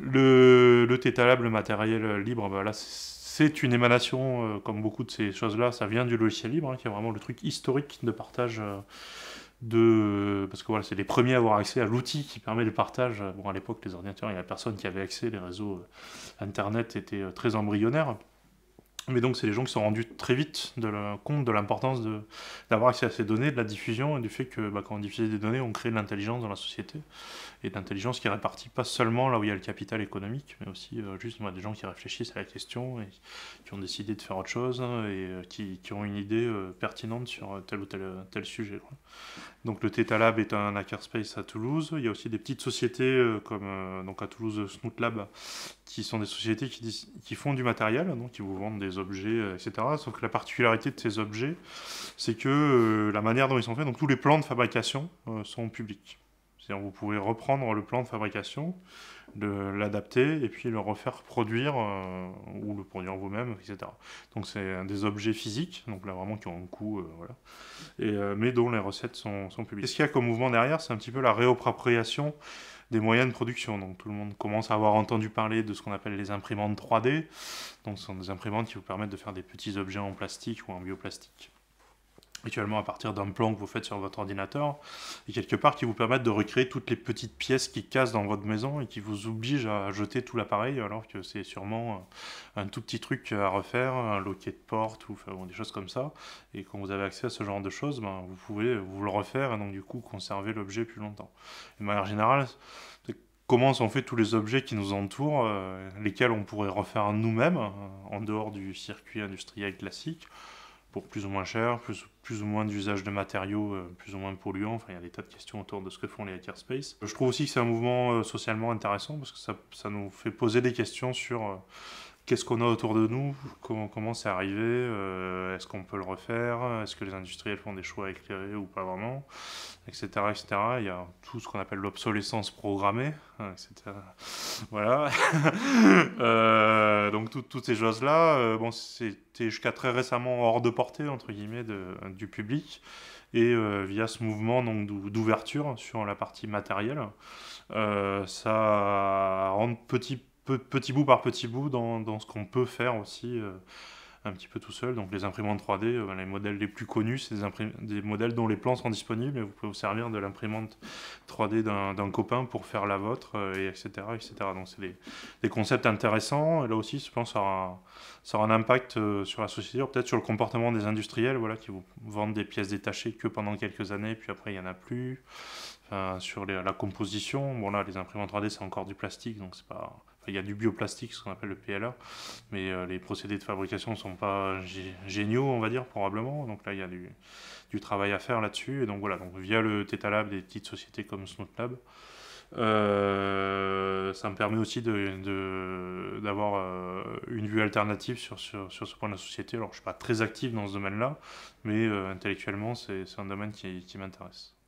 Le, le le matériel libre, bah là, c'est une émanation, euh, comme beaucoup de ces choses-là, ça vient du logiciel libre, hein, qui est vraiment le truc historique de partage. Euh, de... Parce que voilà, c'est les premiers à avoir accès à l'outil qui permet le partage. Bon, à l'époque, les ordinateurs, il n'y a personne qui avait accès, les réseaux euh, Internet étaient très embryonnaires. Mais donc, c'est les gens qui sont rendus très vite de compte de l'importance d'avoir accès à ces données, de la diffusion et du fait que bah, quand on diffuse des données, on crée de l'intelligence dans la société. Et de l'intelligence qui est répartie pas seulement là où il y a le capital économique, mais aussi euh, juste bah, des gens qui réfléchissent à la question et qui ont décidé de faire autre chose hein, et euh, qui, ont une idée euh, pertinente sur tel ou tel, tel sujet. Donc, le Theta Lab est un hackerspace à Toulouse. Il y a aussi des petites sociétés comme donc à Toulouse Snoot Lab qui sont des sociétés qui, qui font du matériel, donc qui vous vendent des objets, euh, etc. Sauf que la particularité de ces objets, c'est que euh, la manière dont ils sont faits, donc tous les plans de fabrication euh, sont publics. C'est-à-dire vous pouvez reprendre le plan de fabrication, l'adapter et puis le refaire produire ou le produire vous-même, etc. Donc c'est des objets physiques, donc là vraiment qui ont un coût, voilà, et, mais dont les recettes sont, sont publiques. Et ce qu'il y a comme mouvement derrière, c'est un petit peu la réappropriation des moyens de production. Donc tout le monde commence à avoir entendu parler de ce qu'on appelle les imprimantes 3D. Donc ce sont des imprimantes qui vous permettent de faire des petits objets en plastique ou en bioplastique actuellement à partir d'un plan que vous faites sur votre ordinateur, et quelque part qui vous permettent de recréer toutes les petites pièces qui cassent dans votre maison et qui vous obligent à jeter tout l'appareil, alors que c'est sûrement euh, un tout petit truc à refaire, un loquet de porte ou des choses comme ça. Et quand vous avez accès à ce genre de choses, ben, vous pouvez vous le refaire et donc du coup conserver l'objet plus longtemps. De manière générale, comment sont faits tous les objets qui nous entourent, euh, lesquels on pourrait refaire nous-mêmes, hein, en dehors du circuit industriel classique, pour plus ou moins cher, plus, plus ou moins d'usage de matériaux, euh, plus ou moins polluants. Enfin, il y a des tas de questions autour de ce que font les hackerspaces. Je trouve aussi que c'est un mouvement euh, socialement intéressant parce que ça, nous fait poser des questions sur euh, qu'est-ce qu'on a autour de nous, comment, c'est arrivé, est-ce qu'on peut le refaire, est-ce que les industriels font des choix éclairés ou pas vraiment, etc. etc. Il y a tout ce qu'on appelle l'obsolescence programmée, hein, etc. Voilà. donc toutes ces choses-là, euh, bon, c'était jusqu'à très récemment hors de portée entre guillemets de, du public et euh, via ce mouvement donc d'ouverture sur la partie matérielle, euh, ça rentre petit, petit bout par petit bout dans, dans ce qu'on peut faire aussi un petit peu tout seul. Donc les imprimantes 3D, euh, les modèles les plus connus, c'est des, des, modèles dont les plans sont disponibles et vous pouvez vous servir de l'imprimante 3D d'un copain pour faire la vôtre, euh, et etc., etc. Donc c'est des, concepts intéressants. Et là aussi, je pense, ça aura, ça aura un impact euh, sur la société, peut-être sur le comportement des industriels, voilà, qui vous vendent des pièces détachées que pendant quelques années, puis après il n'y en a plus. Euh, sur la composition. Bon là, les imprimantes 3D, c'est encore du plastique, donc c'est pas. Il y a du bioplastique, ce qu'on appelle le PLA, mais euh, les procédés de fabrication ne sont pas géniaux, on va dire, probablement. Donc là, il y a du, travail à faire là-dessus. Et donc voilà, donc via le Theta Lab, des petites sociétés comme Snootlab euh, ça me permet aussi de, d'avoir euh, une vue alternative sur, sur, sur, ce point de la société. Alors, je ne suis pas très actif dans ce domaine-là, mais intellectuellement, c'est, un domaine qui m'intéresse.